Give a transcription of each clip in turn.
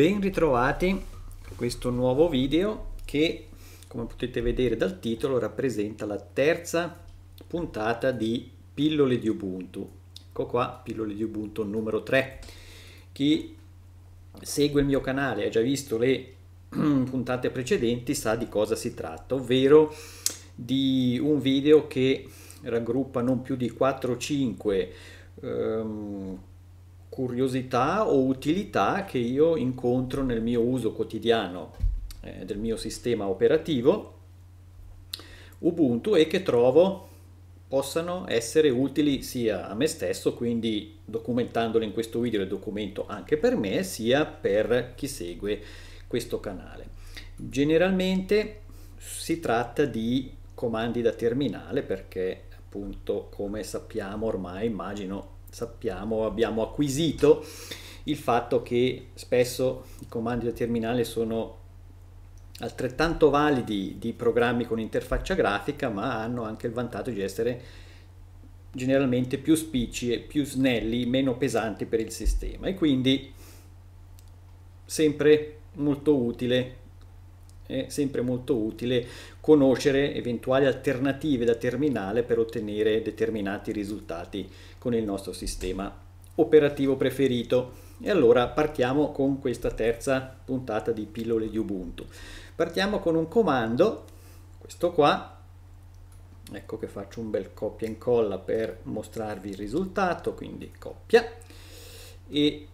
Ben ritrovati a questo nuovo video che come potete vedere dal titolo rappresenta la terza puntata di Pillole di Ubuntu. Ecco qua Pillole di Ubuntu numero 3. Chi segue il mio canale e ha già visto le puntate precedenti sa di cosa si tratta, ovvero di un video che raggruppa non più di 4 5 ehm, curiosità o utilità che io incontro nel mio uso quotidiano eh, del mio sistema operativo Ubuntu e che trovo possano essere utili sia a me stesso, quindi documentandolo in questo video, il documento anche per me, sia per chi segue questo canale. Generalmente si tratta di comandi da terminale perché appunto come sappiamo ormai immagino sappiamo, abbiamo acquisito il fatto che spesso i comandi da terminale sono altrettanto validi di programmi con interfaccia grafica, ma hanno anche il vantaggio di essere generalmente più spicci e più snelli, meno pesanti per il sistema e quindi sempre molto utile è sempre molto utile conoscere eventuali alternative da terminale per ottenere determinati risultati con il nostro sistema operativo preferito. E allora partiamo con questa terza puntata di pillole di Ubuntu. Partiamo con un comando, questo qua, ecco che faccio un bel copia e incolla per mostrarvi il risultato, quindi copia e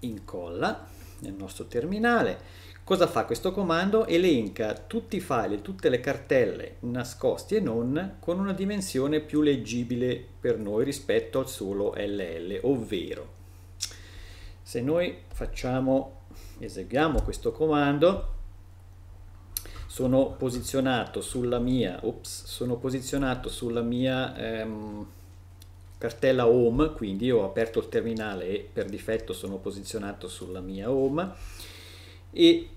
incolla nel nostro terminale Cosa fa questo comando? Elenca tutti i file, tutte le cartelle nascosti e non con una dimensione più leggibile per noi rispetto al solo LL, ovvero se noi facciamo, eseguiamo questo comando, sono posizionato sulla mia, ops, sono posizionato sulla mia ehm, cartella home, quindi ho aperto il terminale e per difetto sono posizionato sulla mia home e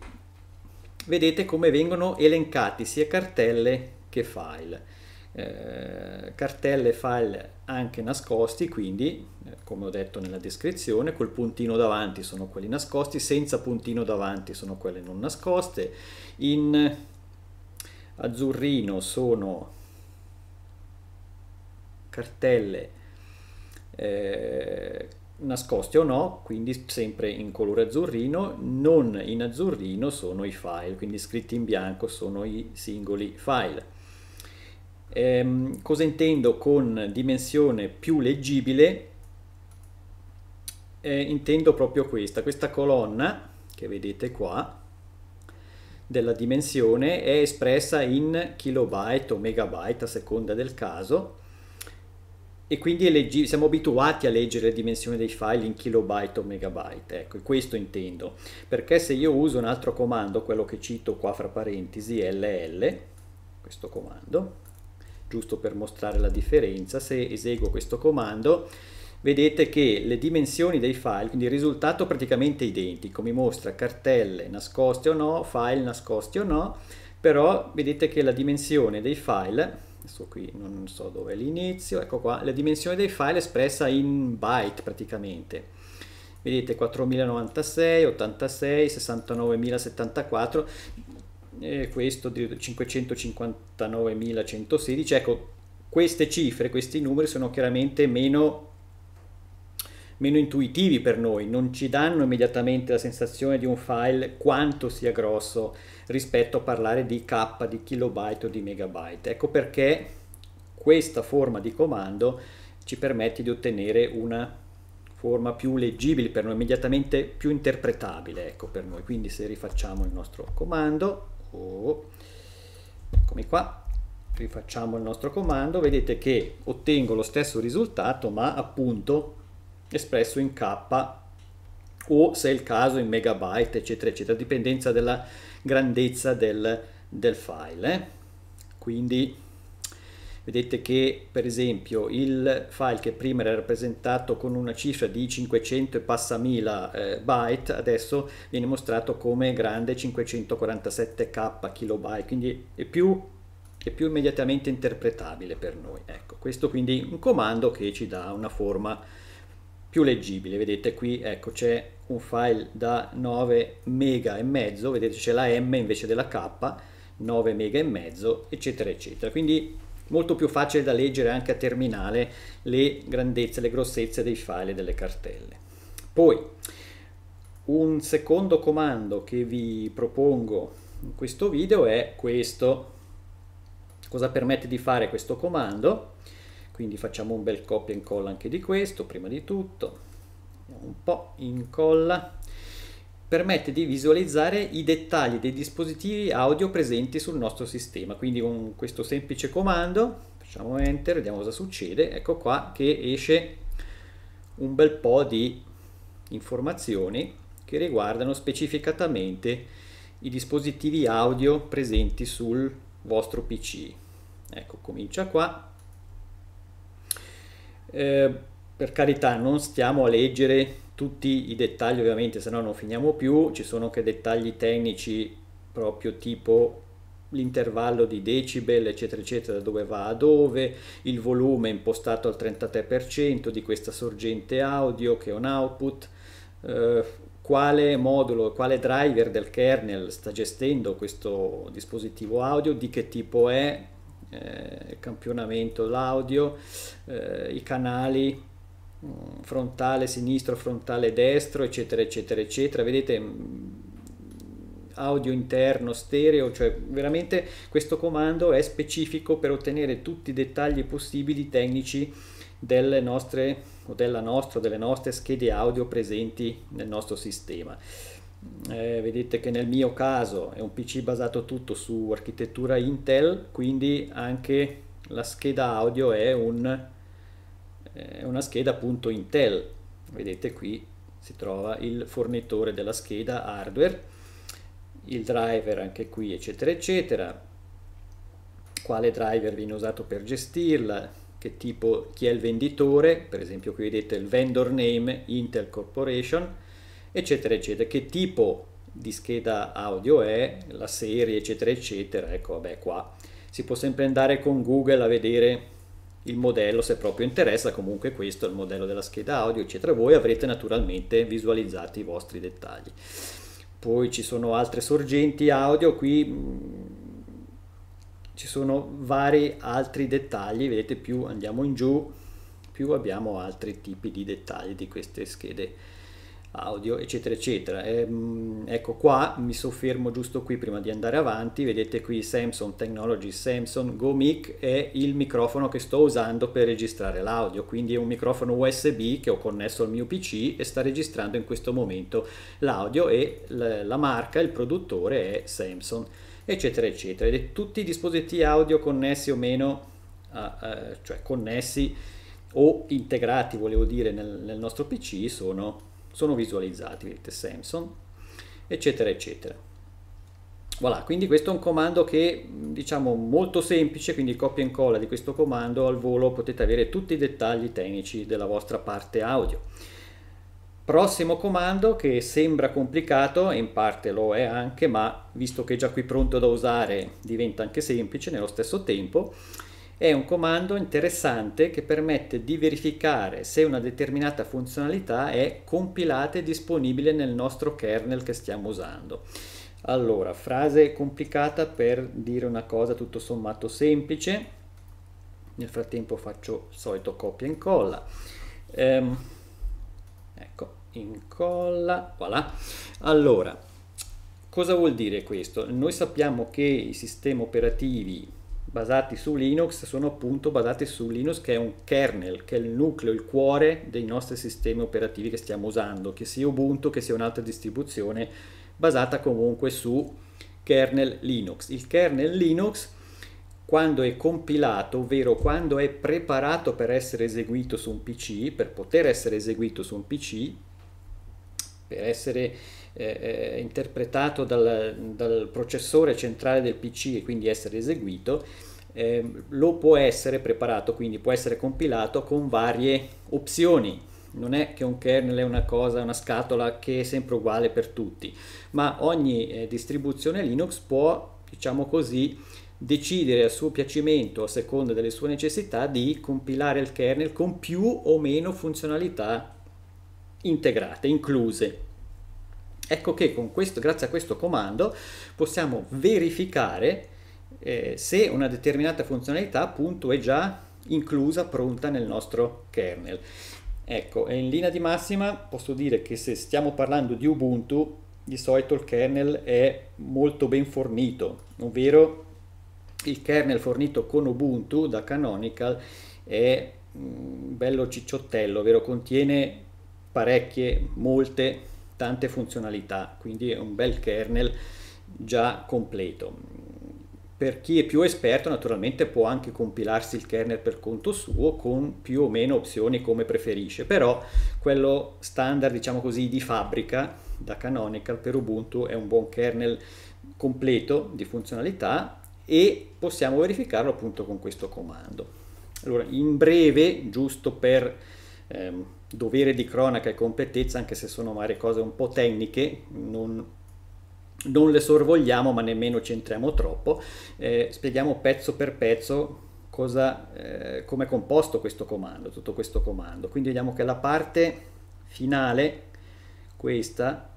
vedete come vengono elencati sia cartelle che file. Eh, cartelle e file anche nascosti, quindi eh, come ho detto nella descrizione, col puntino davanti sono quelli nascosti, senza puntino davanti sono quelle non nascoste. In azzurrino sono cartelle eh, nascosti o no, quindi sempre in colore azzurrino, non in azzurrino sono i file, quindi scritti in bianco sono i singoli file. Ehm, cosa intendo con dimensione più leggibile? Eh, intendo proprio questa, questa colonna che vedete qua della dimensione è espressa in kilobyte o megabyte a seconda del caso e quindi leggi- siamo abituati a leggere le dimensioni dei file in kilobyte o megabyte, ecco, questo intendo, perché se io uso un altro comando, quello che cito qua fra parentesi, ll, questo comando, giusto per mostrare la differenza, se eseguo questo comando, vedete che le dimensioni dei file, quindi il risultato praticamente identico, mi mostra cartelle nascoste o no, file nascosti o no, però vedete che la dimensione dei file questo qui non so dove è l'inizio, ecco qua, la dimensione dei file espressa in byte praticamente. Vedete 4096, 86, 69074, questo di 559.116, ecco queste cifre, questi numeri sono chiaramente meno meno intuitivi per noi, non ci danno immediatamente la sensazione di un file quanto sia grosso rispetto a parlare di K, di kilobyte o di megabyte. Ecco perché questa forma di comando ci permette di ottenere una forma più leggibile per noi, immediatamente più interpretabile ecco, per noi. Quindi se rifacciamo il nostro comando, oh, eccomi qua, rifacciamo il nostro comando, vedete che ottengo lo stesso risultato ma appunto espresso in K o se è il caso in megabyte eccetera eccetera dipendenza dalla grandezza del, del file eh. quindi vedete che per esempio il file che prima era rappresentato con una cifra di 500 e passa 1000 eh, byte adesso viene mostrato come grande 547k kilobyte quindi è più, è più immediatamente interpretabile per noi ecco questo quindi un comando che ci dà una forma più leggibile. Vedete qui, ecco, c'è un file da 9 mega e mezzo, vedete c'è la M invece della K, 9 mega e mezzo, eccetera, eccetera. Quindi molto più facile da leggere anche a terminale le grandezze, le grossezze dei file e delle cartelle. Poi un secondo comando che vi propongo in questo video è questo. Cosa permette di fare questo comando? quindi facciamo un bel copia e incolla anche di questo prima di tutto un po' incolla permette di visualizzare i dettagli dei dispositivi audio presenti sul nostro sistema quindi con questo semplice comando facciamo enter vediamo cosa succede ecco qua che esce un bel po' di informazioni che riguardano specificatamente i dispositivi audio presenti sul vostro PC. Ecco, comincia qua eh, per carità, non stiamo a leggere tutti i dettagli, ovviamente, se no non finiamo più. Ci sono anche dettagli tecnici proprio tipo l'intervallo di decibel, eccetera, eccetera, da dove va a dove, il volume impostato al 33% di questa sorgente audio che è un output, eh, quale modulo, quale driver del kernel sta gestendo questo dispositivo audio, di che tipo è, eh, campionamento, l'audio, eh, i canali mh, mm, frontale sinistro, frontale destro, eccetera, eccetera, eccetera. Vedete mh, mm, audio interno, stereo, cioè veramente questo comando è specifico per ottenere tutti i dettagli possibili tecnici delle nostre o della nostra, delle nostre schede audio presenti nel nostro sistema eh, vedete che nel mio caso è un PC basato tutto su architettura Intel, quindi anche la scheda audio è, un, è eh, una scheda appunto Intel. Vedete qui si trova il fornitore della scheda hardware, il driver anche qui eccetera eccetera, quale driver viene usato per gestirla, che tipo, chi è il venditore, per esempio qui vedete il vendor name Intel Corporation, eccetera, eccetera, che tipo di scheda audio è, la serie, eccetera, eccetera. Ecco, vabbè, qua si può sempre andare con Google a vedere il modello se proprio interessa, comunque questo è il modello della scheda audio, eccetera. Voi avrete naturalmente visualizzati i vostri dettagli. Poi ci sono altre sorgenti audio, qui mm, ci sono vari altri dettagli, vedete più andiamo in giù, più abbiamo altri tipi di dettagli di queste schede audio eccetera eccetera e, mm, ecco qua mi soffermo giusto qui prima di andare avanti vedete qui Samsung Technology Samsung Go Mic è il microfono che sto usando per registrare l'audio quindi è un microfono USB che ho connesso al mio PC e sta registrando in questo momento l'audio e la marca il produttore è Samsung eccetera eccetera ed è tutti i dispositivi audio connessi o meno a, a, cioè connessi o integrati volevo dire nel, nel nostro PC sono sono visualizzati il test Samson, eccetera, eccetera. Voilà, quindi questo è un comando che diciamo molto semplice, quindi copia e incolla di questo comando al volo potete avere tutti i dettagli tecnici della vostra parte audio. Prossimo comando che sembra complicato, e in parte lo è anche, ma visto che è già qui pronto da usare diventa anche semplice nello stesso tempo, è un comando interessante che permette di verificare se una determinata funzionalità è compilata e disponibile nel nostro kernel che stiamo usando. Allora, frase complicata per dire una cosa tutto sommato semplice. Nel frattempo faccio il solito copia e incolla. Ehm, ecco, incolla, voilà. Allora, cosa vuol dire questo? Noi sappiamo che i sistemi operativi basati su Linux sono appunto basati su Linux che è un kernel, che è il nucleo, il cuore dei nostri sistemi operativi che stiamo usando, che sia Ubuntu, che sia un'altra distribuzione basata comunque su kernel Linux. Il kernel Linux quando è compilato, ovvero quando è preparato per essere eseguito su un PC, per poter essere eseguito su un PC, per essere eh, eh, interpretato dal, dal, processore centrale del PC e quindi essere eseguito, eh, lo può essere preparato, quindi può essere compilato con varie opzioni. Non è che un kernel è una cosa, una scatola che è sempre uguale per tutti, ma ogni eh, distribuzione Linux può, diciamo così, decidere a suo piacimento, a seconda delle sue necessità, di compilare il kernel con più o meno funzionalità integrate, incluse. Ecco che questo, grazie a questo comando possiamo verificare eh, se una determinata funzionalità appunto è già inclusa, pronta nel nostro kernel. Ecco, in linea di massima posso dire che se stiamo parlando di Ubuntu, di solito il kernel è molto ben fornito, ovvero il kernel fornito con Ubuntu da Canonical è un mm, bello cicciottello, ovvero contiene parecchie, molte tante funzionalità, quindi è un bel kernel già completo. Per chi è più esperto naturalmente può anche compilarsi il kernel per conto suo con più o meno opzioni come preferisce, però quello standard diciamo così di fabbrica da Canonical per Ubuntu è un buon kernel completo di funzionalità e possiamo verificarlo appunto con questo comando. Allora in breve, giusto per ehm, dovere di cronaca e completezza, anche se sono magari cose un po' tecniche, non, non le sorvogliamo ma nemmeno ci entriamo troppo, eh, spieghiamo pezzo per pezzo eh, come è composto questo comando, tutto questo comando. Quindi vediamo che la parte finale, questa,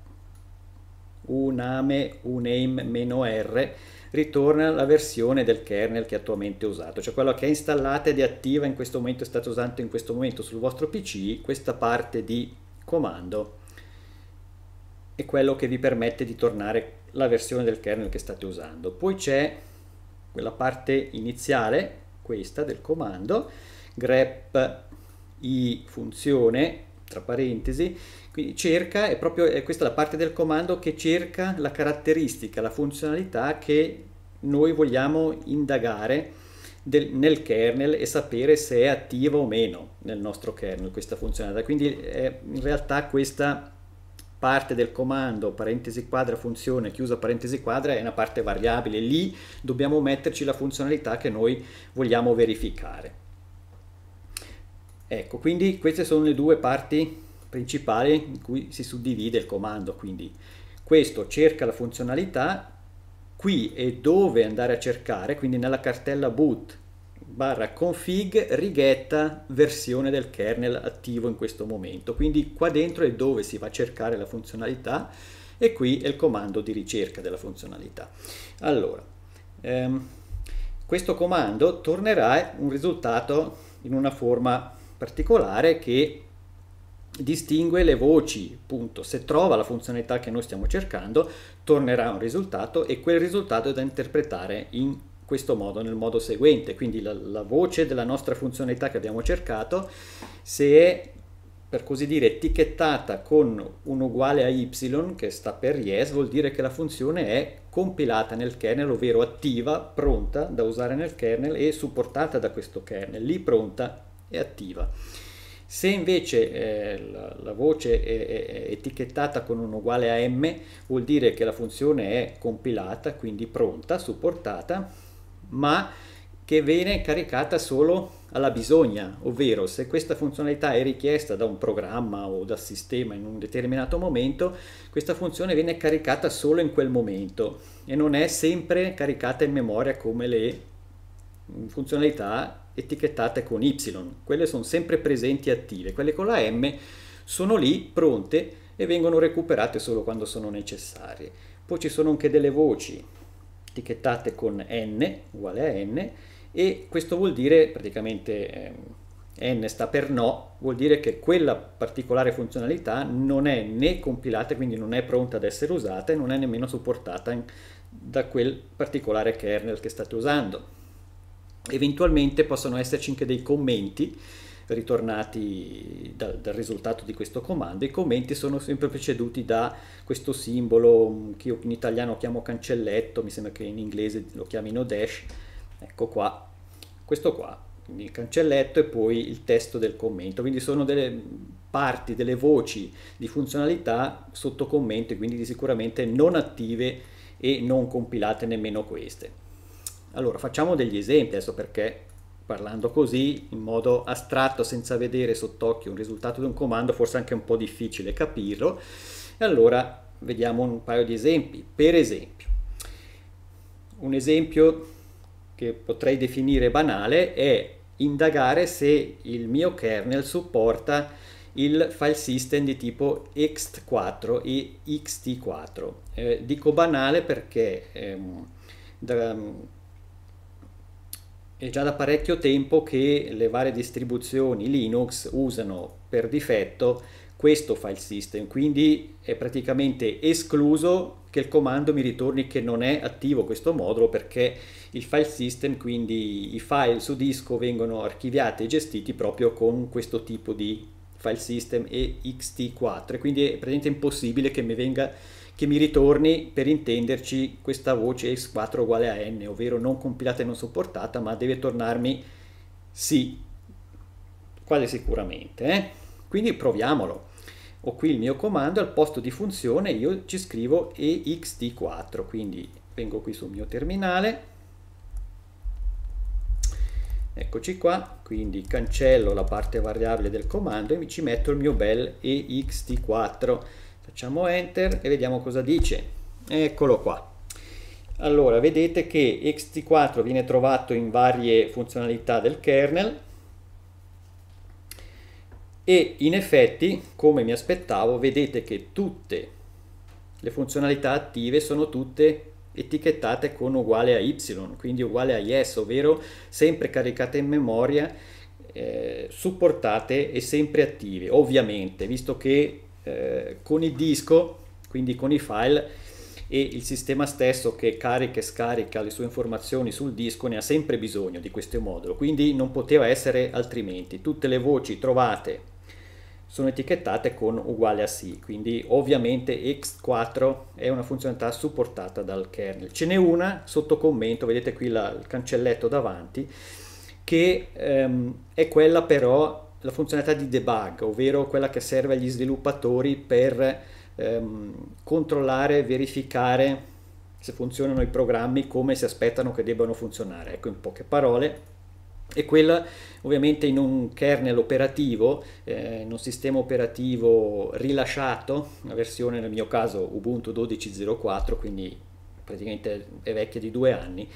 uname, uname-r, ritorna la versione del kernel che attualmente è usato, cioè quella che è installata ed è attiva in questo momento, state usando in questo momento sul vostro PC, questa parte di comando è quello che vi permette di tornare la versione del kernel che state usando. Poi c'è quella parte iniziale, questa del comando, grep i funzione tra parentesi, quindi cerca, è proprio è questa la parte del comando che cerca la caratteristica, la funzionalità che noi vogliamo indagare del, nel kernel e sapere se è attiva o meno nel nostro kernel questa funzionalità. Quindi è in realtà questa parte del comando parentesi quadra funzione chiusa parentesi quadra è una parte variabile, lì dobbiamo metterci la funzionalità che noi vogliamo verificare. Ecco, quindi queste sono le due parti principali in cui si suddivide il comando, quindi questo cerca la funzionalità, qui è dove andare a cercare, quindi nella cartella boot barra config righetta versione del kernel attivo in questo momento, quindi qua dentro è dove si va a cercare la funzionalità e qui è il comando di ricerca della funzionalità. Allora, ehm, questo comando tornerà un risultato in una forma particolare che distingue le voci, punto. Se trova la funzionalità che noi stiamo cercando, tornerà un risultato e quel risultato è da interpretare in questo modo, nel modo seguente. Quindi la, la voce della nostra funzionalità che abbiamo cercato, se è per così dire etichettata con un uguale a y che sta per yes, vuol dire che la funzione è compilata nel kernel, ovvero attiva, pronta da usare nel kernel e supportata da questo kernel, lì pronta è attiva. Se invece eh, la, la, voce è, è, etichettata con un uguale a m, vuol dire che la funzione è compilata, quindi pronta, supportata, ma che viene caricata solo alla bisogna, ovvero se questa funzionalità è richiesta da un programma o dal sistema in un determinato momento, questa funzione viene caricata solo in quel momento e non è sempre caricata in memoria come le mm, funzionalità etichettate con Y, quelle sono sempre presenti e attive, quelle con la M sono lì pronte e vengono recuperate solo quando sono necessarie. Poi ci sono anche delle voci etichettate con N, uguale a N, e questo vuol dire praticamente... Ehm, n sta per no, vuol dire che quella particolare funzionalità non è né compilata, quindi non è pronta ad essere usata e non è nemmeno supportata da quel particolare kernel che state usando. Eventualmente possono esserci anche dei commenti ritornati dal, dal, risultato di questo comando. I commenti sono sempre preceduti da questo simbolo mm, che io in italiano chiamo cancelletto, mi sembra che in inglese lo chiamino dash. Ecco qua, questo qua, quindi il cancelletto e poi il testo del commento. Quindi sono delle mm, parti, delle voci di funzionalità sotto commento e quindi sicuramente non attive e non compilate nemmeno queste. Allora, facciamo degli esempi adesso perché parlando così, in modo astratto, senza vedere sott'occhio un risultato di un comando, forse anche un po' difficile capirlo. E allora vediamo un paio di esempi. Per esempio, un esempio che potrei definire banale è indagare se il mio kernel supporta il file system di tipo ext4 e xt4. Eh, dico banale perché ehm, da, è già da parecchio tempo che le varie distribuzioni Linux usano per difetto questo file system, quindi è praticamente escluso che il comando mi ritorni che non è attivo questo modulo perché il file system, quindi i file su disco vengono archiviati e gestiti proprio con questo tipo di file system ext4, quindi è praticamente impossibile che mi venga che mi ritorni per intenderci questa voce x4 uguale a n, ovvero non compilata e non supportata, ma deve tornarmi sì, quasi sicuramente. Eh? Quindi proviamolo. Ho qui il mio comando, al posto di funzione io ci scrivo ext4, quindi vengo qui sul mio terminale, eccoci qua, quindi cancello la parte variabile del comando e ci metto il mio bel ext4 Facciamo enter e vediamo cosa dice. Eccolo qua. Allora, vedete che xt4 viene trovato in varie funzionalità del kernel e in effetti, come mi aspettavo, vedete che tutte le funzionalità attive sono tutte etichettate con uguale a y, quindi uguale a yes, ovvero sempre caricate in memoria, eh, supportate e sempre attive, ovviamente, visto che eh, con il disco, quindi con i file, e il sistema stesso che carica e scarica le sue informazioni sul disco ne ha sempre bisogno di questo modulo, quindi non poteva essere altrimenti. Tutte le voci trovate sono etichettate con uguale a sì, quindi ovviamente x4 è una funzionalità supportata dal kernel. Ce n'è una sotto commento, vedete qui la, il cancelletto davanti, che ehm, è quella però la funzionalità di debug, ovvero quella che serve agli sviluppatori per ehm, controllare e verificare se funzionano i programmi come si aspettano che debbano funzionare. Ecco, in poche parole, e quella ovviamente in un kernel operativo, eh, in un sistema operativo rilasciato, la versione nel mio caso Ubuntu 12.04, quindi praticamente è vecchia di due anni,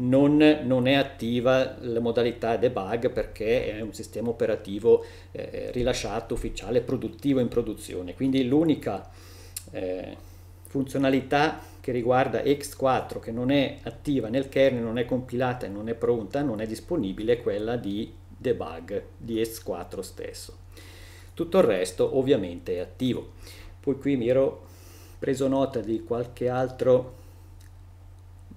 non, non, è attiva la modalità debug perché è un sistema operativo eh, rilasciato, ufficiale, produttivo in produzione. Quindi l'unica eh, funzionalità che riguarda X4 che non è attiva nel kernel, non è compilata e non è pronta, non è disponibile, è quella di debug di X4 stesso. Tutto il resto ovviamente è attivo. Poi qui mi ero preso nota di qualche altro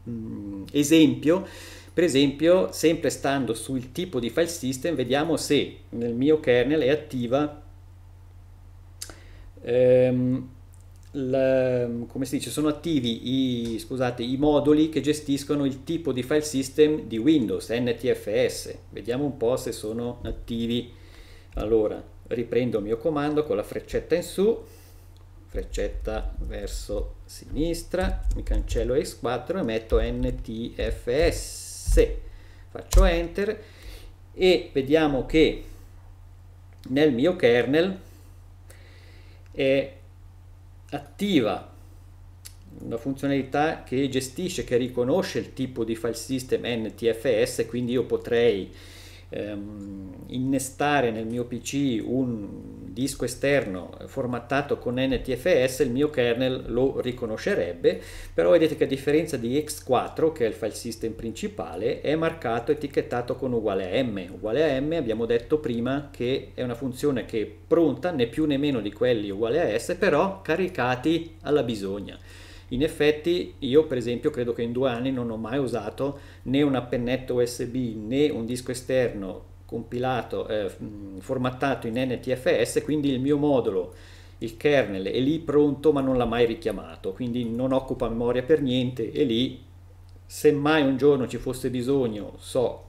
mh, mm, esempio, per esempio, sempre stando sul tipo di file system, vediamo se nel mio kernel è attiva ehm, la, come si dice, sono attivi i, scusate, i moduli che gestiscono il tipo di file system di Windows, NTFS. Vediamo un po' se sono attivi. Allora, riprendo il mio comando con la freccetta in su, freccetta verso sinistra, mi cancello X4 e metto NTFS, faccio Enter e vediamo che nel mio kernel è attiva una funzionalità che gestisce, che riconosce il tipo di file system NTFS, quindi io potrei ehm, innestare nel mio PC un disco esterno formattato con NTFS il mio kernel lo riconoscerebbe, però vedete che a differenza di X4 che è il file system principale è marcato etichettato con uguale a M. Uguale a M abbiamo detto prima che è una funzione che è pronta né più né meno di quelli uguale a S, però caricati alla bisogna. In effetti io per esempio credo che in due anni non ho mai usato né un appennetto USB né un disco esterno compilato, eh, formattato in NTFS, quindi il mio modulo, il kernel, è lì pronto ma non l'ha mai richiamato, quindi non occupa memoria per niente e lì se mai un giorno ci fosse bisogno so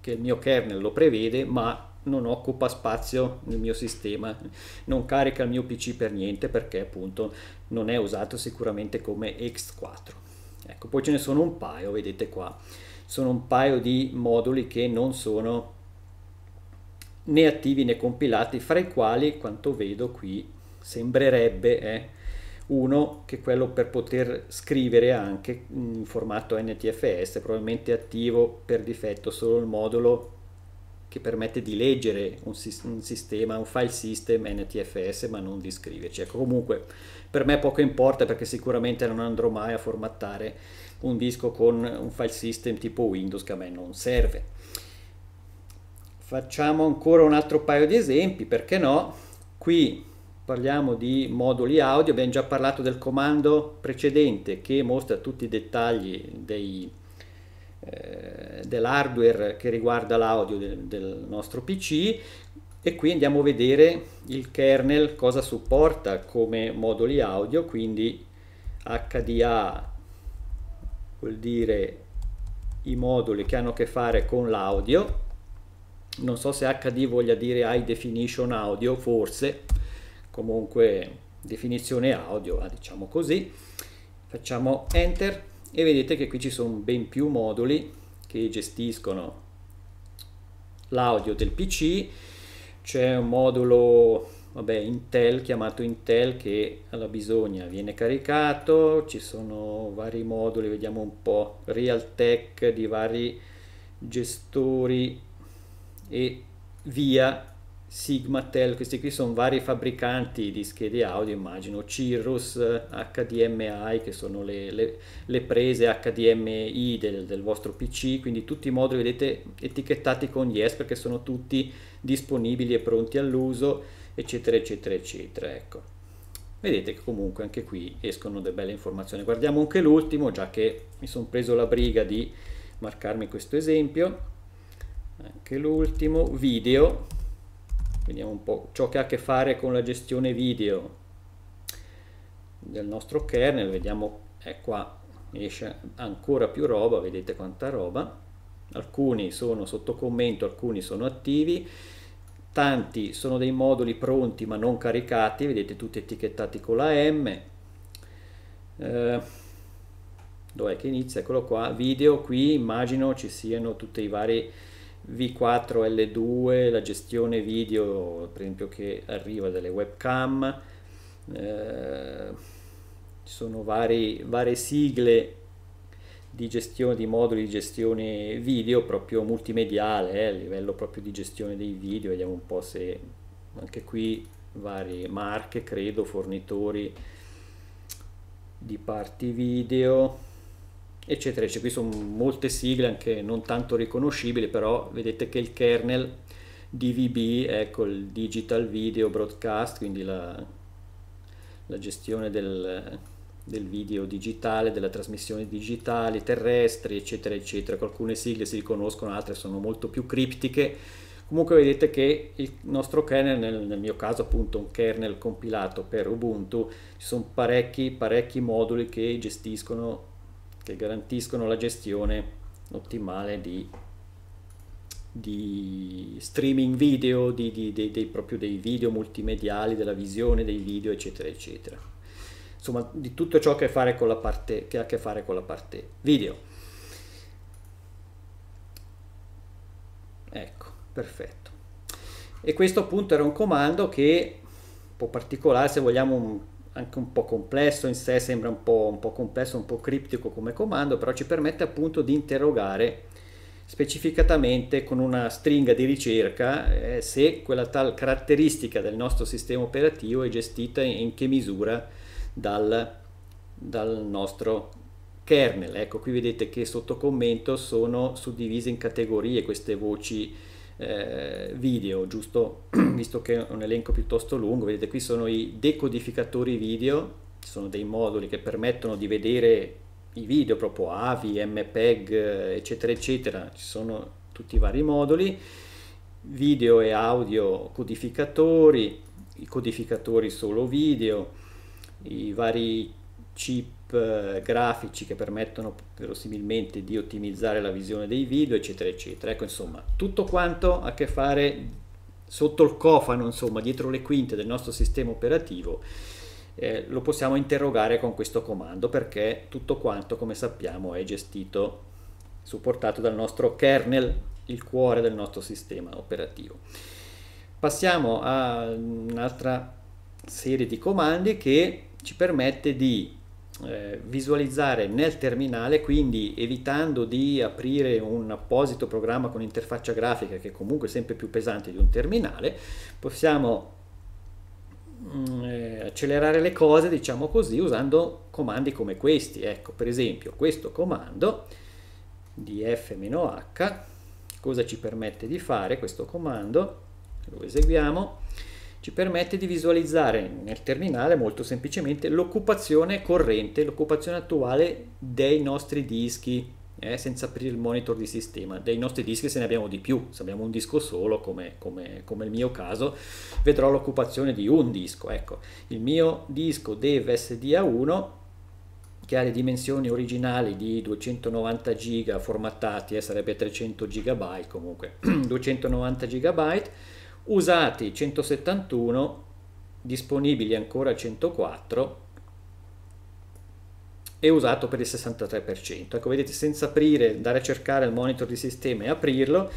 che il mio kernel lo prevede ma non occupa spazio nel mio sistema, non carica il mio PC per niente perché appunto non è usato sicuramente come X4. Ecco, poi ce ne sono un paio, vedete qua, sono un paio di moduli che non sono né attivi né compilati, fra i quali, quanto vedo qui, sembrerebbe eh, uno che è quello per poter scrivere anche in formato NTFS, probabilmente attivo per difetto solo il modulo che permette di leggere un, sistema, un file system NTFS, ma non di scriverci. Ecco, comunque per me poco importa perché sicuramente non andrò mai a formattare un disco con un file system tipo Windows che a me non serve. Facciamo ancora un altro paio di esempi, perché no? Qui parliamo di moduli audio, abbiamo già parlato del comando precedente che mostra tutti i dettagli dei, eh, dell'hardware che riguarda l'audio del, del nostro PC e qui andiamo a vedere il kernel cosa supporta come moduli audio, quindi HDA vuol dire i moduli che hanno a che fare con l'audio non so se HD voglia dire high definition audio, forse, comunque definizione audio, ah, diciamo così, facciamo enter e vedete che qui ci sono ben più moduli che gestiscono l'audio del PC, c'è un modulo vabbè, Intel chiamato Intel che alla bisogna viene caricato, ci sono vari moduli, vediamo un po', Realtek di vari gestori e via Sigma Tel, questi qui sono vari fabbricanti di schede audio, immagino Cirrus, HDMI che sono le, le, le prese HDMI del, del, vostro PC, quindi tutti i moduli vedete etichettati con yes perché sono tutti disponibili e pronti all'uso, eccetera, eccetera, eccetera. Ecco. Vedete che comunque anche qui escono delle belle informazioni. Guardiamo anche l'ultimo, già che mi sono preso la briga di marcarmi questo esempio anche l'ultimo, video, vediamo un po' ciò che ha a che fare con la gestione video del nostro kernel, vediamo, è qua, esce ancora più roba, vedete quanta roba, alcuni sono sotto commento, alcuni sono attivi, tanti sono dei moduli pronti ma non caricati, vedete tutti etichettati con la M, eh, dov'è che inizia? Eccolo qua, video qui immagino ci siano tutti i vari V4L2, la gestione video per esempio che arriva dalle webcam, eh, ci sono vari, varie sigle di gestione di moduli di gestione video proprio multimediale eh, a livello proprio di gestione dei video vediamo un po' se anche qui varie marche credo fornitori di parti video eccetera, eccetera. Cioè, qui sono molte sigle anche non tanto riconoscibili, però vedete che il kernel DVB è ecco, il Digital Video Broadcast, quindi la, la gestione del, del, video digitale, della trasmissione digitale, terrestri, eccetera, eccetera. Alcune sigle si riconoscono, altre sono molto più criptiche. Comunque vedete che il nostro kernel, nel, nel mio caso appunto un kernel compilato per Ubuntu, ci sono parecchi, parecchi moduli che gestiscono che garantiscono la gestione ottimale di, di streaming video, di, di, dei, dei, proprio dei video multimediali, della visione dei video, eccetera, eccetera. Insomma, di tutto ciò che, parte, che ha a che fare con la parte video. Ecco, perfetto. E questo appunto era un comando che un po' particolare, se vogliamo un anche un po' complesso in sé, sembra un po', un po', complesso, un po' criptico come comando, però ci permette appunto di interrogare specificatamente con una stringa di ricerca eh, se quella tal caratteristica del nostro sistema operativo è gestita in, che misura dal, dal nostro kernel. Ecco, qui vedete che sotto commento sono suddivise in categorie queste voci eh, video, giusto? Visto che è un elenco piuttosto lungo, vedete qui sono i decodificatori video, sono dei moduli che permettono di vedere i video proprio AVI, MPEG, eccetera, eccetera, ci sono tutti i vari moduli, video e audio codificatori, i codificatori solo video, i vari chip eh, grafici che permettono verosimilmente di ottimizzare la visione dei video, eccetera, eccetera. Ecco, insomma, tutto quanto a che fare sotto il cofano, insomma, dietro le quinte del nostro sistema operativo, eh, lo possiamo interrogare con questo comando perché tutto quanto, come sappiamo, è gestito, supportato dal nostro kernel, il cuore del nostro sistema operativo. Passiamo a un'altra serie di comandi che ci permette di eh, visualizzare nel terminale, quindi evitando di aprire un apposito programma con interfaccia grafica che è comunque sempre più pesante di un terminale, possiamo mh, mm, eh, accelerare le cose, diciamo così, usando comandi come questi. Ecco, per esempio, questo comando df h cosa ci permette di fare questo comando? Lo eseguiamo ci permette di visualizzare nel terminale molto semplicemente l'occupazione corrente, l'occupazione attuale dei nostri dischi, eh, senza aprire il monitor di sistema. Dei nostri dischi se ne abbiamo di più, se abbiamo un disco solo, come, come, come il mio caso, vedrò l'occupazione di un disco. Ecco, il mio disco dev SDA1 che ha le dimensioni originali di 290 giga formattati, eh, sarebbe 300 GB comunque, 290 GB, usati 171, disponibili ancora 104 e usato per il 63%. Ecco, vedete, senza aprire, andare a cercare il monitor di sistema e aprirlo,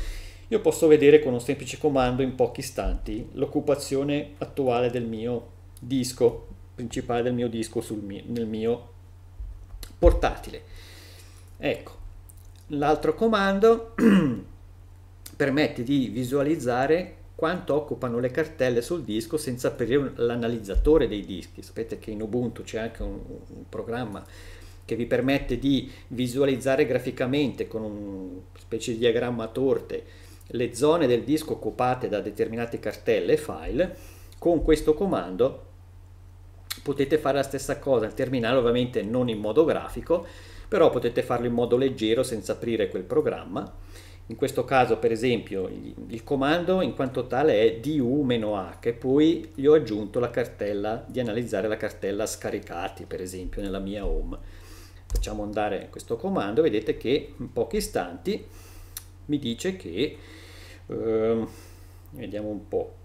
io posso vedere con un semplice comando in pochi istanti l'occupazione attuale del mio disco, principale del mio disco mio, nel mio portatile. Ecco, l'altro comando permette di visualizzare quanto occupano le cartelle sul disco senza aprire l'analizzatore dei dischi. Sapete che in Ubuntu c'è anche un, un programma che vi permette di visualizzare graficamente con una specie di diagramma a torte le zone del disco occupate da determinate cartelle e file. Con questo comando potete fare la stessa cosa, il terminale ovviamente non in modo grafico, però potete farlo in modo leggero senza aprire quel programma in questo caso, per esempio, il comando in quanto tale è du-h e poi gli ho aggiunto la cartella di analizzare la cartella scaricati, per esempio, nella mia home. Facciamo andare questo comando, vedete che in pochi istanti mi dice che, eh, vediamo un po',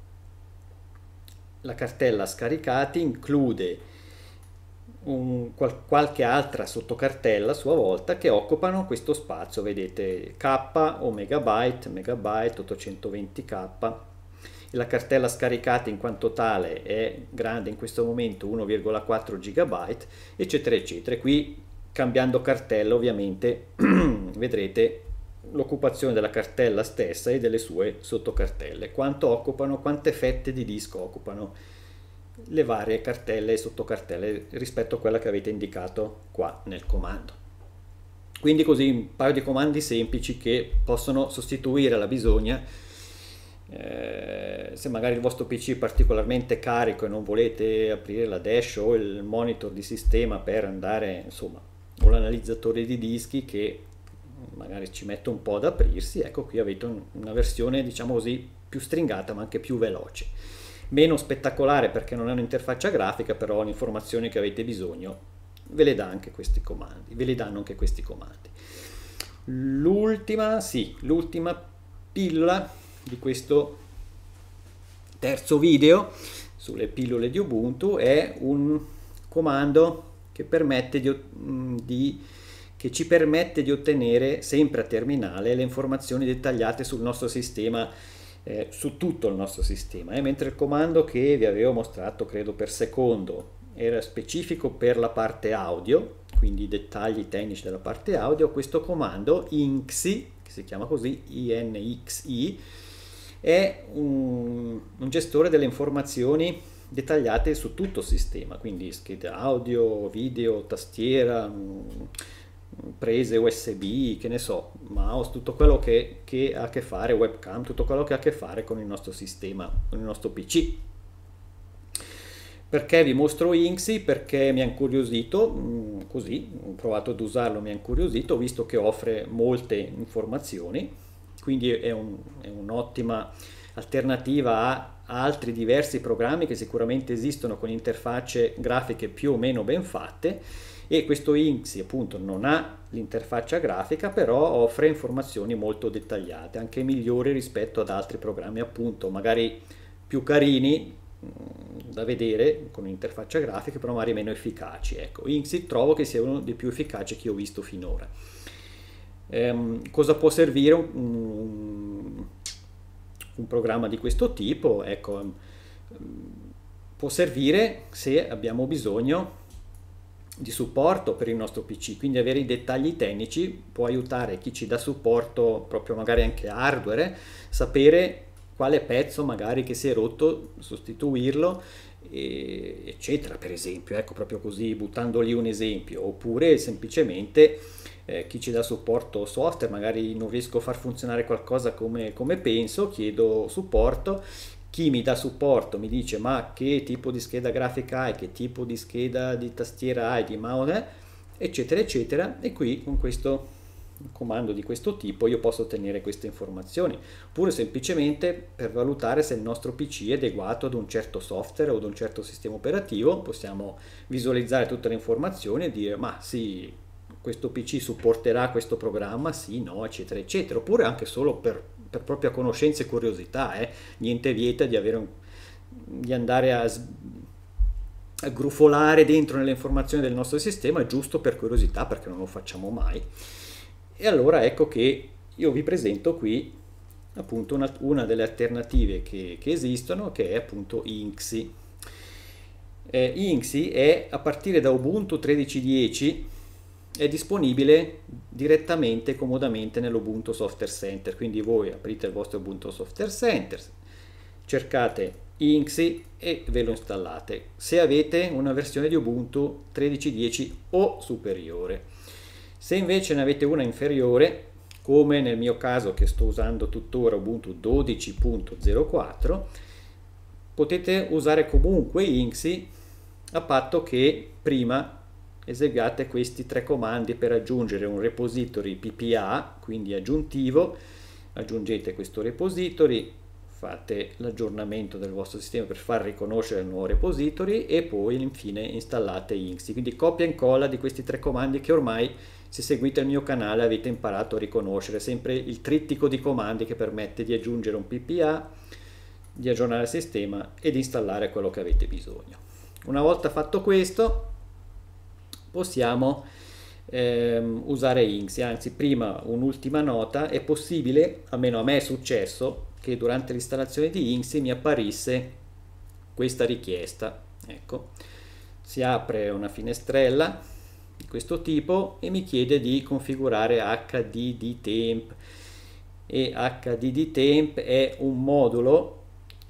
la cartella scaricati include un, qual, qualche altra sottocartella a sua volta che occupano questo spazio, vedete K o megabyte, megabyte 820K. La cartella scaricata in quanto tale è grande in questo momento 1,4 GB, eccetera, eccetera. Qui cambiando cartella ovviamente vedrete l'occupazione della cartella stessa e delle sue sottocartelle, quanto occupano, quante fette di disco occupano le varie cartelle e sottocartelle rispetto a quella che avete indicato qua nel comando. Quindi così un paio di comandi semplici che possono sostituire la bisogna eh, se magari il vostro PC è particolarmente carico e non volete aprire la dash o il monitor di sistema per andare, insomma, o l'analizzatore di dischi che magari ci mette un po' ad aprirsi, ecco qui avete una versione, diciamo così, più stringata ma anche più veloce meno spettacolare perché non è un'interfaccia grafica, però le informazioni che avete bisogno ve le, dà anche questi comandi, ve le danno anche questi comandi. L'ultima, sì, l'ultima pillola di questo terzo video sulle pillole di Ubuntu è un comando che, permette di, mm, di, che ci permette di ottenere sempre a terminale le informazioni dettagliate sul nostro sistema eh, su tutto il nostro sistema, eh? mentre il comando che vi avevo mostrato credo per secondo era specifico per la parte audio, quindi i dettagli tecnici della parte audio, questo comando INXI, che si chiama così, INXI, è un, un gestore delle informazioni dettagliate su tutto il sistema, quindi scheda audio, video, tastiera, mh, mm, prese USB, che ne so, mouse, tutto quello che, che, ha a che fare, webcam, tutto quello che ha a che fare con il nostro sistema, con il nostro PC. Perché vi mostro Inksy? Perché mi ha incuriosito, mm, così, ho provato ad usarlo, mi ha incuriosito, visto che offre molte informazioni, quindi è, un, è un'ottima alternativa a altri diversi programmi che sicuramente esistono con interfacce grafiche più o meno ben fatte e questo Inksy appunto non ha l'interfaccia grafica però offre informazioni molto dettagliate anche migliori rispetto ad altri programmi appunto magari più carini mm, da vedere con un'interfaccia grafica però magari meno efficaci ecco Inksy trovo che sia uno dei più efficaci che ho visto finora ehm, cosa può servire un, un, un, programma di questo tipo ecco ehm, può servire se abbiamo bisogno di supporto per il nostro PC, quindi avere i dettagli tecnici può aiutare chi ci dà supporto, proprio magari anche hardware, sapere quale pezzo magari che si è rotto, sostituirlo, eccetera, per esempio, ecco proprio così buttando lì un esempio, oppure semplicemente eh, chi ci dà supporto software, magari non riesco a far funzionare qualcosa come, come penso, chiedo supporto chi mi dà supporto mi dice ma che tipo di scheda grafica hai, che tipo di scheda di tastiera hai, di mouse, eccetera, eccetera. E qui con questo comando di questo tipo io posso ottenere queste informazioni, pure semplicemente per valutare se il nostro PC è adeguato ad un certo software o ad un certo sistema operativo, possiamo visualizzare tutte le informazioni e dire ma sì, questo PC supporterà questo programma, sì, no, eccetera, eccetera, oppure anche solo per per propria conoscenza e curiosità, eh. niente vieta di, un, di andare a, a, grufolare dentro nelle informazioni del nostro sistema, giusto per curiosità, perché non lo facciamo mai. E allora ecco che io vi presento qui appunto una, una delle alternative che, che esistono, che è appunto INXI. Eh, INXI è a partire da Ubuntu 13.10 è disponibile direttamente e comodamente nell'Ubuntu Software Center. Quindi voi aprite il vostro Ubuntu Software Center, cercate Inksy e ve lo installate se avete una versione di Ubuntu 13.10 o superiore. Se invece ne avete una inferiore, come nel mio caso che sto usando tuttora Ubuntu 12.04, potete usare comunque Inksy a patto che prima eseguiate questi tre comandi per aggiungere un repository PPA, quindi aggiuntivo, aggiungete questo repository, fate l'aggiornamento del vostro sistema per far riconoscere il nuovo repository e poi infine installate Inksy. Quindi copia e incolla di questi tre comandi che ormai se seguite il mio canale avete imparato a riconoscere, sempre il trittico di comandi che permette di aggiungere un PPA, di aggiornare il sistema e di installare quello che avete bisogno. Una volta fatto questo possiamo ehm, usare Inksy, anzi prima un'ultima nota, è possibile, almeno a me è successo, che durante l'installazione di Inksy mi apparisse questa richiesta, ecco, si apre una finestrella di questo tipo e mi chiede di configurare HDDTemp. e HDDTemp è un modulo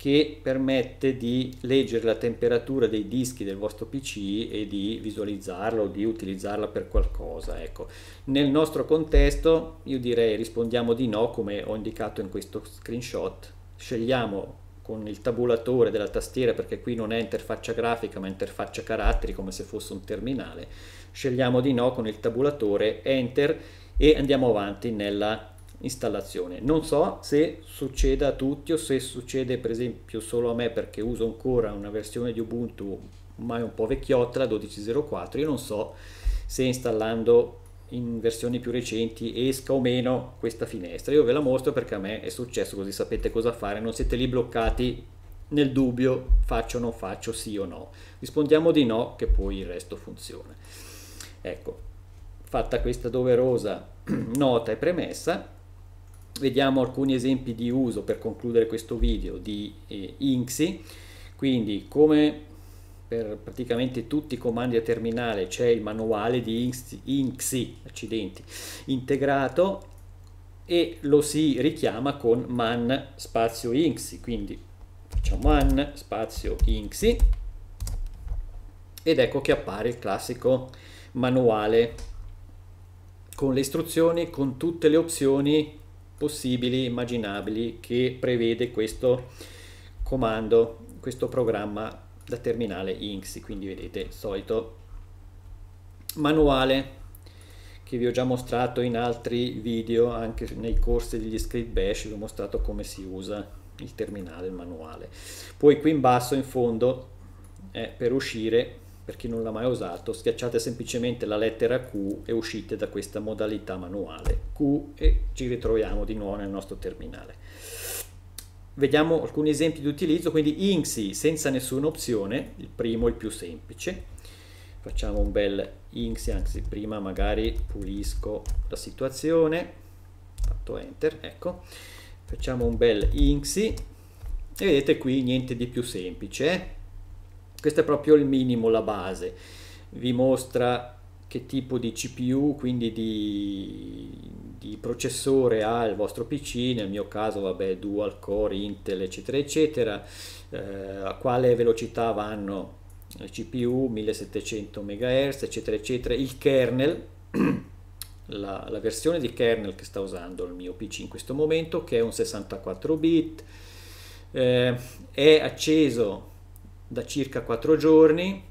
che permette di leggere la temperatura dei dischi del vostro PC e di visualizzarla o di utilizzarla per qualcosa. Ecco. Nel nostro contesto io direi rispondiamo di no come ho indicato in questo screenshot, scegliamo con il tabulatore della tastiera perché qui non è interfaccia grafica ma interfaccia caratteri come se fosse un terminale, scegliamo di no con il tabulatore Enter e andiamo avanti nella installazione. Non so se succeda a tutti o se succede per esempio solo a me perché uso ancora una versione di Ubuntu ormai un po' vecchiotta, la 12.04, io non so se installando in versioni più recenti esca o meno questa finestra. Io ve la mostro perché a me è successo così sapete cosa fare, non siete lì bloccati nel dubbio faccio o non faccio, sì o no. Rispondiamo di no che poi il resto funziona. Ecco, fatta questa doverosa nota e premessa, vediamo alcuni esempi di uso per concludere questo video di eh, Inksy quindi come per praticamente tutti i comandi a terminale c'è il manuale di Inksy, accidenti, integrato e lo si richiama con man spazio Inksy quindi facciamo man spazio Inksy ed ecco che appare il classico manuale con le istruzioni, con tutte le opzioni possibili, immaginabili che prevede questo comando, questo programma da terminale INXI, quindi vedete il solito manuale che vi ho già mostrato in altri video, anche nei corsi degli script bash vi ho mostrato come si usa il terminale, il manuale. Poi qui in basso in fondo è per uscire per chi non l'ha mai usato, schiacciate semplicemente la lettera Q e uscite da questa modalità manuale Q e ci ritroviamo di nuovo nel nostro terminale. Vediamo alcuni esempi di utilizzo, quindi INSI senza nessuna opzione, il primo il più semplice. Facciamo un bel INSI, anzi prima magari pulisco la situazione, fatto Enter, ecco. Facciamo un bel INSI e vedete qui niente di più semplice, eh? Questo è proprio il minimo, la base. Vi mostra che tipo di CPU, quindi di, di processore ha il vostro PC, nel mio caso vabbè dual core, Intel eccetera eccetera, eh, a quale velocità vanno le CPU, 1700 MHz eccetera eccetera, il kernel, la, la, versione di kernel che sta usando il mio PC in questo momento che è un 64 bit, eh, è acceso da circa 4 giorni.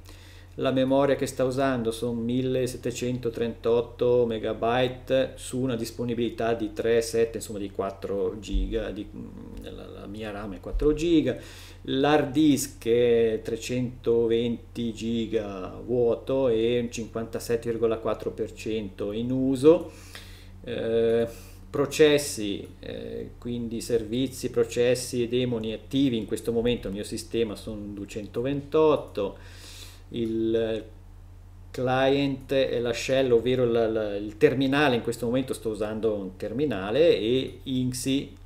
La memoria che sta usando sono 1738 MB su una disponibilità di 3, 7, insomma di 4 GB. Mm, la, la, mia RAM è 4 GB. L'hard disk è 320 GB vuoto e un 57,4% in uso. Eh, processi, eh, quindi servizi, processi e demoni attivi, in questo momento il mio sistema sono 228, il client e la shell, ovvero la, la, il terminale, in questo momento sto usando un terminale e INSI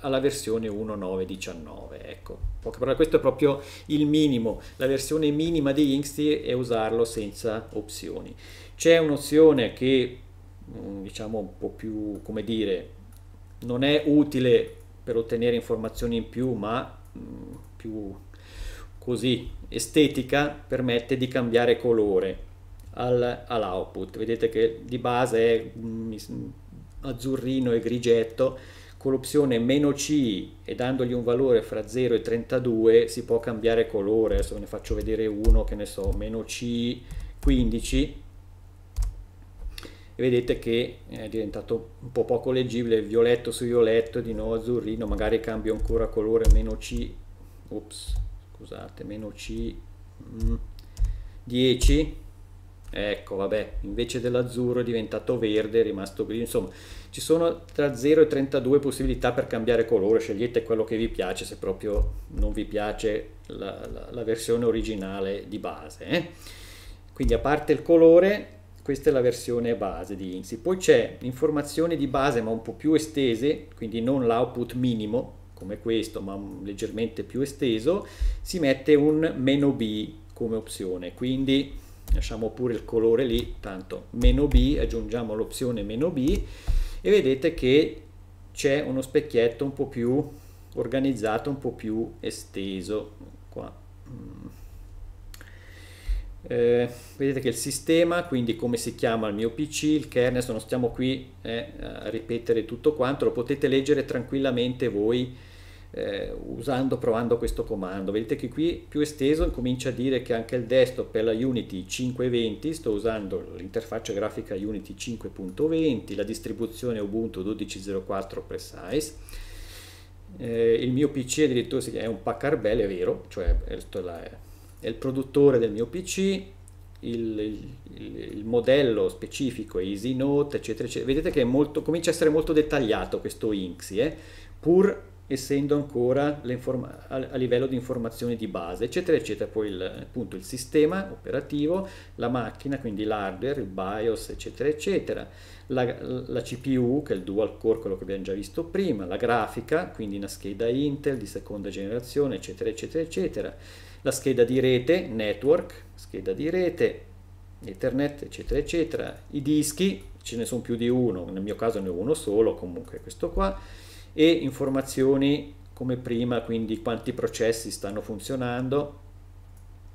alla versione 1.9.19, ecco, poche parole, questo è proprio il minimo, la versione minima di INSI è usarlo senza opzioni. C'è un'opzione che Mm, diciamo un po' più, come dire, non è utile per ottenere informazioni in più, ma mm, più così estetica, permette di cambiare colore al, all'output. Vedete che di base è azzurrino e grigetto, con l'opzione meno C e dandogli un valore fra 0 e 32 si può cambiare colore, adesso ve ne faccio vedere uno, che ne so, meno C15, e vedete che eh, è diventato un po' poco leggibile, violetto su violetto, di nuovo azzurrino, magari cambio ancora colore, meno C, ops, scusate, meno C, mm, 10, ecco vabbè, invece dell'azzurro è diventato verde, è rimasto grigio, insomma ci sono tra 0 e 32 possibilità per cambiare colore, scegliete quello che vi piace se proprio non vi piace la, la, la versione originale di base. Eh? Quindi a parte il colore questa è la versione base di INSI. Poi c'è informazioni di base ma un po' più estese, quindi non l'output minimo come questo ma leggermente più esteso, si mette un meno B come opzione. Quindi lasciamo pure il colore lì, tanto meno B, aggiungiamo l'opzione meno B e vedete che c'è uno specchietto un po' più organizzato, un po' più esteso. Qua mm eh, vedete che il sistema, quindi come si chiama il mio PC, il kernel, non stiamo qui eh, a ripetere tutto quanto, lo potete leggere tranquillamente voi eh, usando, provando questo comando. Vedete che qui più esteso comincia a dire che anche il desktop per la Unity 5.20, sto usando l'interfaccia grafica Unity 5.20, la distribuzione Ubuntu 12.04 precise, eh, il mio PC addirittura è un paccarbel, è vero, cioè è la, è il produttore del mio PC, il, il, il, modello specifico Easy Note, eccetera, eccetera. Vedete che è molto, comincia a essere molto dettagliato questo INXI, eh? pur essendo ancora informa- a, a, livello di informazioni di base, eccetera, eccetera. Poi il, appunto il sistema operativo, la macchina, quindi l'hardware, il BIOS, eccetera, eccetera. La, la CPU, che è il dual core, quello che abbiamo già visto prima, la grafica, quindi una scheda Intel di seconda generazione, eccetera, eccetera, eccetera la scheda di rete, network, scheda di rete, ethernet, eccetera, eccetera, i dischi, ce ne sono più di uno, nel mio caso ne ho uno solo, comunque questo qua, e informazioni come prima, quindi quanti processi stanno funzionando,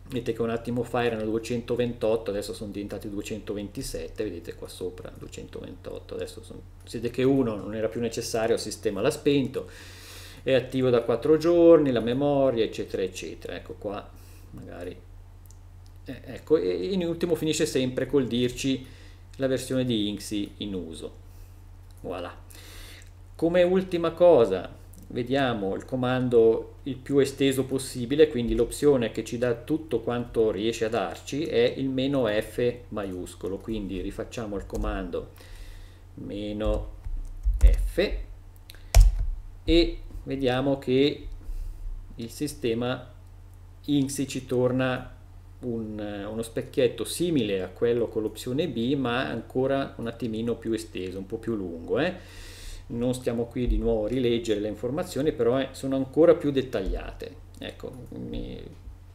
vedete che un attimo fa erano 228 adesso sono diventati 227 vedete qua sopra 228 adesso sono, siete che uno non era più necessario il sistema l'ha spento è attivo da 4 giorni, la memoria, eccetera, eccetera. Ecco qua, magari. Eh, ecco, e in ultimo finisce sempre col dirci la versione di Inksy in uso. Voilà. Come ultima cosa, vediamo il comando il più esteso possibile, quindi l'opzione che ci dà tutto quanto riesce a darci è il meno F maiuscolo, quindi rifacciamo il comando meno F e vediamo che il sistema INSI ci torna un, eh, uno specchietto simile a quello con l'opzione B ma ancora un attimino più esteso, un po' più lungo. Eh? Non stiamo qui di nuovo a rileggere le informazioni però eh, sono ancora più dettagliate. Ecco, mi,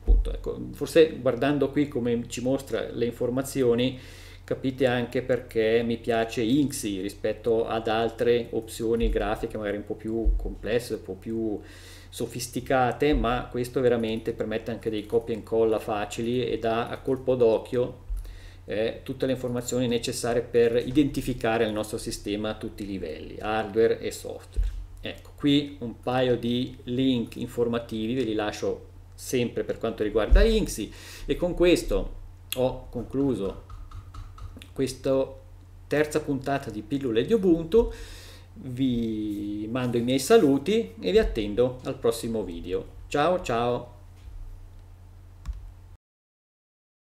appunto, ecco, forse guardando qui come ci mostra le informazioni capite anche perché mi piace Inksy rispetto ad altre opzioni grafiche magari un po' più complesse, un po' più sofisticate, ma questo veramente permette anche dei copia e incolla facili e dà a colpo d'occhio eh, tutte le informazioni necessarie per identificare il nostro sistema a tutti i livelli, hardware e software. Ecco, qui un paio di link informativi, ve li lascio sempre per quanto riguarda Inksy e con questo ho concluso questa terza puntata di pillole di Ubuntu, vi mando i miei saluti e vi attendo al prossimo video. Ciao ciao!